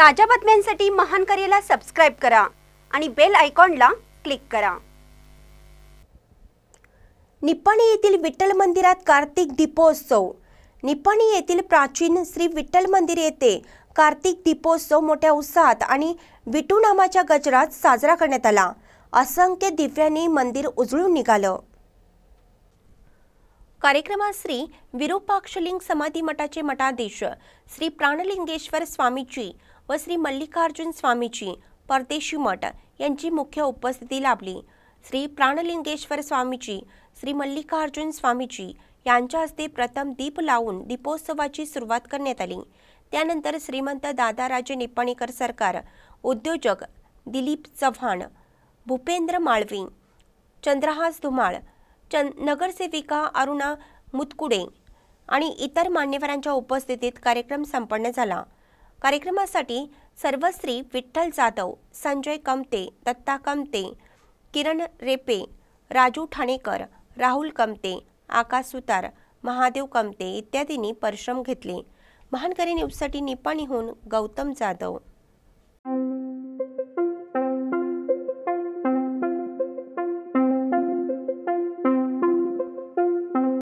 ताज्या बातम्यांसाठी महान करेला सबस्क्राईब करा आणि बेल आयकॉनला क्लिक करा निपाणी येथील विठ्ठल मंदिरात कार्तिक दीपोत्सव निपाणी येथील प्राचीन श्री विठ्ठल मंदिर येथे कार्तिक दीपोत्सव मोठ्या उत्साहात आणि विटू नामाच्या गजरात साजरा करण्यात आला असंख्य दिव्यांनी मंदिर उजळून निघालं कार्यक्रमात श्री विरूपाक्षलिंग समाधी मठाचे मठाधीश श्री प्राणलिंगेश्वर स्वामीजी व श्री मल्लिकार्जुन स्वामीजी परदेशी मठ यांची मुख्य उपस्थिती लाभली श्री प्राणलिंगेश्वर स्वामीजी श्री मल्लिकार्जुन स्वामीजी यांच्या हस्ते प्रथम दीप लावून दीपोत्सवाची सुरुवात करण्यात आली त्यानंतर श्रीमंत दादाराजे निपाणीकर सरकार उद्योजक दिलीप चव्हाण भूपेंद्र माळवी चंद्रहास धुमाळ चं नगरसेविका अरुणा मुतकुडे आणि इतर मान्यवरांच्या उपस्थितीत कार्यक्रम संपन्न झाला कार्यक्रमासाठी सर्वश्री विठ्ठल जाधव संजय कमते दत्ता कमते किरण रेपे राजू ठाणेकर राहुल कमते आकाश सुतार महादेव कमते इत्यादींनी परिश्रम घेतले महानकरी न्यूजसाठी निपाणीहून गौतम जाधव